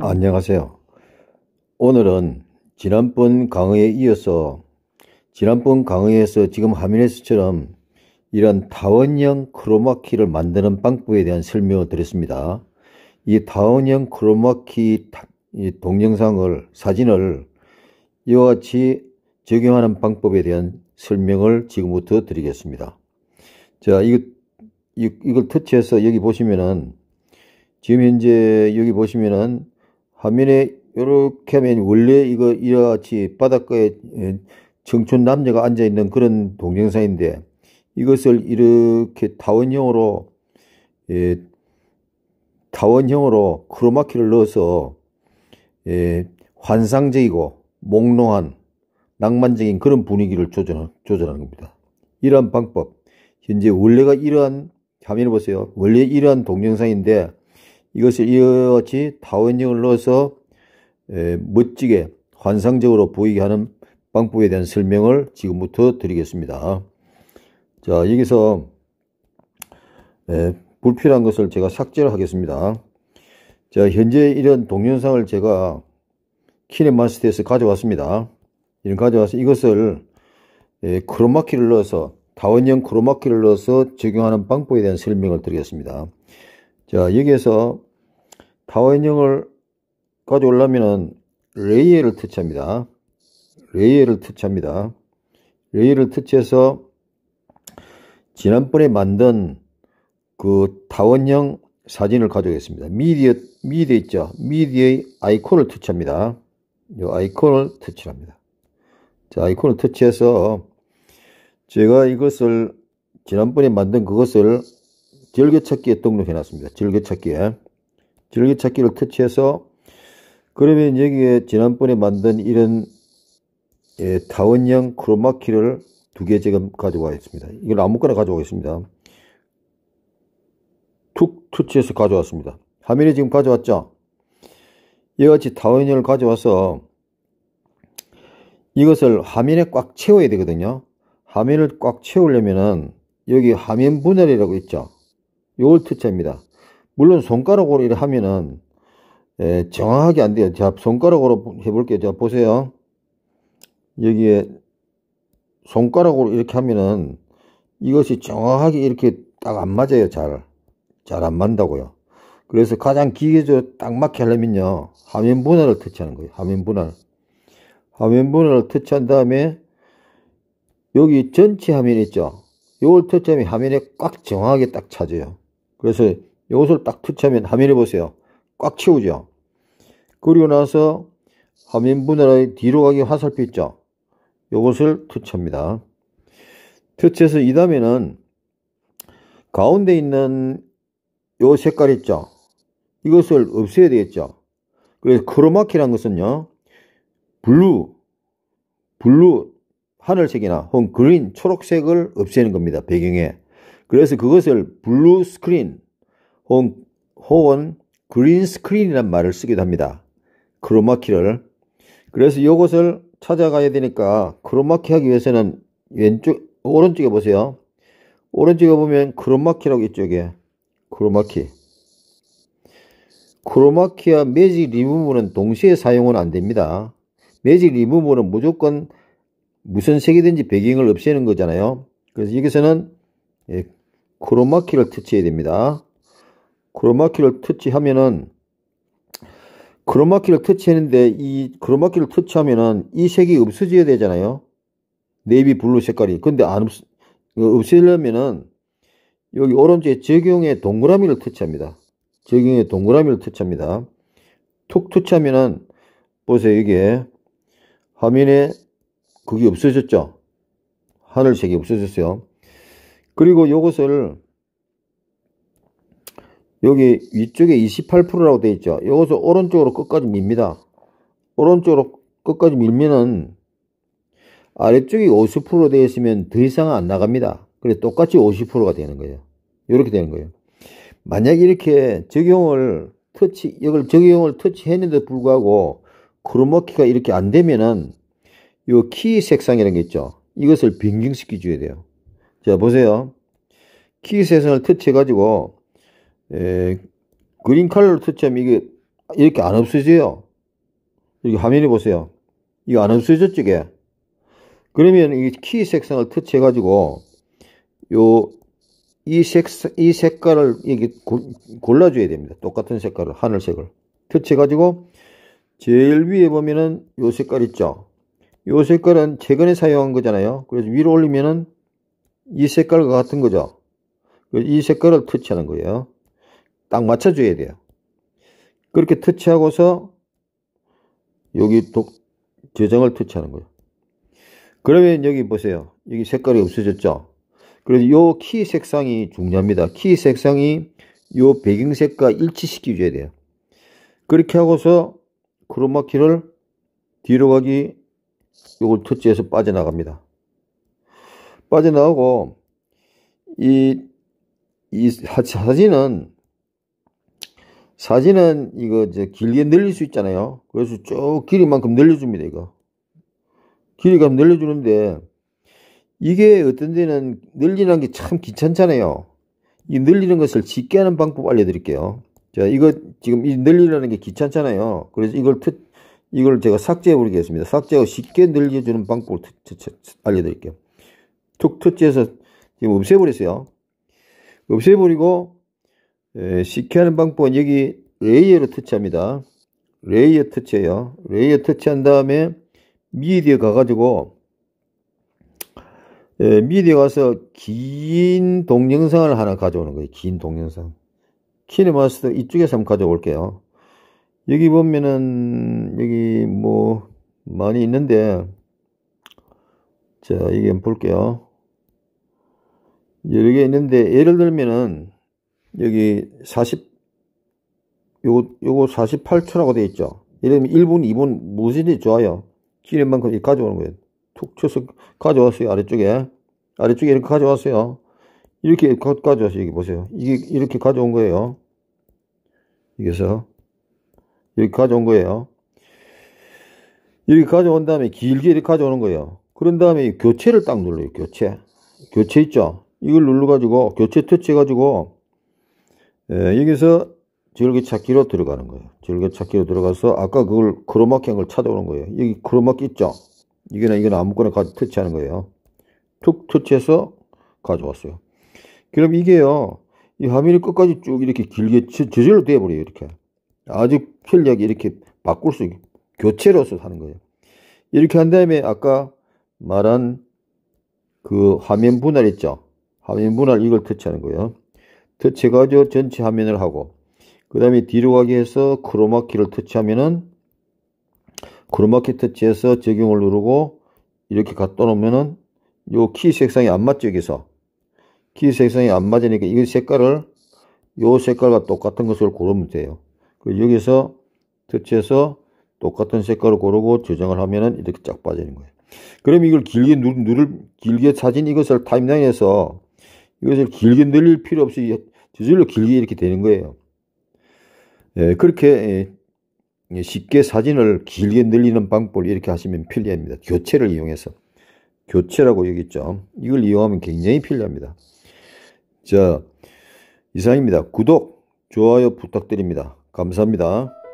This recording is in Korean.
안녕하세요. 오늘은 지난번 강의에 이어서 지난번 강의에서 지금 하미네스처럼 이런 타원형 크로마키를 만드는 방법에 대한 설명을 드렸습니다. 이 타원형 크로마키 동영상을 사진을 이와 같이 적용하는 방법에 대한 설명을 지금부터 드리겠습니다. 자, 이 이걸 터치해서 여기 보시면은 지금 현재 여기 보시면은 화면에 이렇게 하면 원래 이거 이와 같이 바닷가에 예, 청춘 남녀가 앉아 있는 그런 동영상인데 이것을 이렇게 타원형으로 예, 타원형으로 크로마키를 넣어서 예, 환상적이고 몽롱한 낭만적인 그런 분위기를 조절, 조절하는 겁니다. 이러 방법, 현재 원래가 이러한 화민을 보세요. 원래 이러한 동영상인데 이것을 이어같이 다원형을 넣어서 멋지게 환상적으로 보이게 하는 방법에 대한 설명을 지금부터 드리겠습니다. 자 여기서 불필요한 것을 제가 삭제를 하겠습니다. 자 현재 이런 동영상을 제가 키네마스터에서 가져왔습니다. 이런 가져와서 이것을 크로마키를 넣어서 다원형 크로마키를 넣어서 적용하는 방법에 대한 설명을 드리겠습니다. 자, 여기에서 다원형을 가져오려면은 레이어를 터치합니다. 레이어를 터치합니다. 레이어를 터치해서 지난번에 만든 그 다원형 사진을 가져오겠습니다. 미디어, 미디어 있죠? 미디어의 아이콘을 터치합니다. 이 아이콘을 터치합니다. 자, 아이콘을 터치해서 제가 이것을 지난번에 만든 그것을 즐겨찾기에 등록해 놨습니다. 즐겨찾기에. 즐겨찾기를 터치해서 그러면 여기에 지난번에 만든 이런 예, 타원형 크로마키를 두 개 지금 가져와 있습니다. 이걸 아무거나 가져오겠습니다툭 터치해서 가져왔습니다. 화면에 지금 가져왔죠? 이같이 와 타원형을 가져와서 이것을 화면에 꽉 채워야 되거든요. 화면을 꽉 채우려면은 여기 화면 분할이라고 있죠. 요걸 터치합니다. 물론 손가락으로 이렇게 하면은 예, 정확하게 안 돼요. 자, 손가락으로 해볼게요. 자, 보세요. 여기에 손가락으로 이렇게 하면은 이것이 정확하게 이렇게 딱 안 맞아요. 잘. 잘 안 맞는다고요. 그래서 가장 기계적으로 딱 맞게 하려면요. 화면 분할을 터치하는 거예요. 화면 분할. 화면 분할을 터치한 다음에 여기 전체 화면 있죠? 요걸 터치하면 화면에 꽉 정확하게 딱차아요 그래서 요것을 딱 터치하면 화면에 보세요. 꽉 채우죠? 그리고 나서 화면 분할의 뒤로 가기 화살표 있죠? 요것을 터치합니다. 터치해서 이 다음에는 가운데 있는 요 색깔 있죠? 이것을 없애야 되겠죠? 그래서 크로마키라는 것은요, 블루, 블루, 하늘색이나 혹은 그린, 초록색을 없애는 겁니다. 배경에. 그래서 그것을 블루 스크린 혹은, 혹은 그린 스크린이란 말을 쓰기도 합니다. 크로마키를. 그래서 이것을 찾아가야 되니까 크로마키 하기 위해서는 왼쪽, 오른쪽에 보세요. 오른쪽에 보면 크로마키라고 이쪽에 크로마키. 크로마키와 매직 리무브는 동시에 사용은 안 됩니다. 매직 리무브는 무조건 무슨 색이든지 배경을 없애는 거잖아요. 그래서 여기서는 예, 크로마키를 터치해야 됩니다. 크로마키를 터치하면은 크로마키를 터치했는데 이 크로마키를 터치하면은 이 색이 없어져야 되잖아요. 네이비 블루 색깔이. 근데 안 없, 그 없애려면은 여기 오른쪽에 적용의 동그라미를 터치합니다. 적용의 동그라미를 터치합니다. 툭 터치하면은 보세요. 이게 화면에 그게 없어졌죠. 하늘색이 없어졌어요. 그리고 요것을 여기 위쪽에 28%라고 되어 있죠. 요것을 오른쪽으로 끝까지 밉니다. 오른쪽으로 끝까지 밀면은 아래쪽이 5 0 되어 있으면 더 이상 안 나갑니다. 그래 똑같이 50%가 되는 거예요. 이렇게 되는 거예요. 만약 이렇게 적용을 터치, 이걸 적용을 터치했는데도 불구하고 크로마키가 이렇게 안 되면은 요키 색상이라는 게 있죠. 이것을 변경시켜 줘야 돼요. 자, 보세요. 키 색상을 터치해가지고, 에, 그린 컬러로 터치하면 이게 이렇게 안 없어져요. 여기 화면에 보세요. 이거 안 없어졌죠, 이게? 그러면 이 키 색상을 터치해가지고, 요, 이 색, 이 색깔을 이게 렇 골라줘야 됩니다. 똑같은 색깔을, 하늘색을. 터치해가지고, 제일 위에 보면은 요 색깔 있죠? 요 색깔은 최근에 사용한 거잖아요. 그래서 위로 올리면은 이 색깔과 같은 거죠. 이 색깔을 터치하는 거예요. 딱 맞춰줘야 돼요. 그렇게 터치하고서 여기 독, 저장을 터치하는 거예요. 그러면 여기 보세요. 여기 색깔이 없어졌죠. 그래서 요키 색상이 중요합니다. 키 색상이 요 배경색과 일치시켜줘야 돼요. 그렇게 하고서 크로마키를 뒤로 가기 요걸 터치해서 빠져나갑니다. 빠져나오고 이, 이 사진은 사진은 이거 이제 길게 늘릴 수 있잖아요. 그래서 쭉 길이만큼 늘려줍니다. 이거 길이가 늘려주는데 이게 어떤 데는 늘리는 게 참 귀찮잖아요. 이 늘리는 것을 짓게 하는 방법 알려드릴게요. 자, 이거 지금 이 늘리라는 게 귀찮잖아요. 그래서 이걸 터 트, 이걸 제가 삭제해 버리겠습니다. 삭제하고 쉽게 늘려주는 방법을 알려드릴게요. 툭 터치해서 지금 없애버렸어요. 없애버리고 에, 쉽게 하는 방법은 여기 레이어로 터치합니다. 레이어 터치해요. 레이어 터치한 다음에 미디어 가가지고 예, 미디어 가서 긴 동영상을 하나 가져오는 거예요. 긴 동영상. 키네마스터 이쪽에서 한번 가져올게요. 여기 보면은 여기 뭐 많이 있는데 자 이게 볼게요 여러 개 있는데 예를 들면은 여기 40 요거 요거 48초라고 되어 있죠 이를 들면 1분 2분 무진이 좋아요 길은 만큼 가져오는 거예요 툭 쳐서 가져왔어요 아래쪽에 아래쪽에 이렇게 가져왔어요 이렇게 가져왔어요 여기 보세요 이게 이렇게 가져온 거예요 여기서 이렇게 가져온 거예요. 이렇게 가져온 다음에 길게 이렇게 가져오는 거예요. 그런 다음에 교체를 딱 눌러요. 교체. 교체 있죠? 이걸 눌러가지고 교체 터치해가지고 예, 여기서 즐겨찾기로 들어가는 거예요. 즐겨찾기로 들어가서 아까 그걸 크로마키 한걸 찾아오는 거예요. 여기 크로마키 있죠? 이거나 이거 아무거나 가 터치하는 거예요. 툭 터치해서 가져왔어요. 그럼 이게요. 이 화면이 끝까지 쭉 이렇게 길게 저절로 되어버려요 이렇게. 아주 편리하게 이렇게 바꿀 수 있게 교체로서 하는 거예요. 이렇게 한 다음에 아까 말한 그 화면 분할 있죠. 화면 분할 이걸 터치하는 거예요. 터치가지고 전체 화면을 하고 그 다음에 뒤로 가게 해서 크로마키를 터치하면은 크로마키 터치해서 적용을 누르고 이렇게 갖다 놓으면은 요 키 색상이 안 맞죠 여기서 키 색상이 안 맞으니까 이 색깔을 요 색깔과 똑같은 것을 고르면 돼요 그 여기서 터치해서 똑같은 색깔을 고르고 저장을 하면은 이렇게 쫙 빠지는 거예요. 그럼 이걸 길게 누, 누를 길게 찾은 이것을 타임라인에서 이것을 길게 늘릴 필요 없이 저절로 길게 이렇게 되는 거예요. 예, 그렇게 예, 쉽게 사진을 길게 늘리는 방법을 이렇게 하시면 필리합니다 교체를 이용해서 교체라고 여기 있죠. 이걸 이용하면 굉장히 필리합니다 자, 이상입니다. 구독, 좋아요 부탁드립니다. 감사합니다.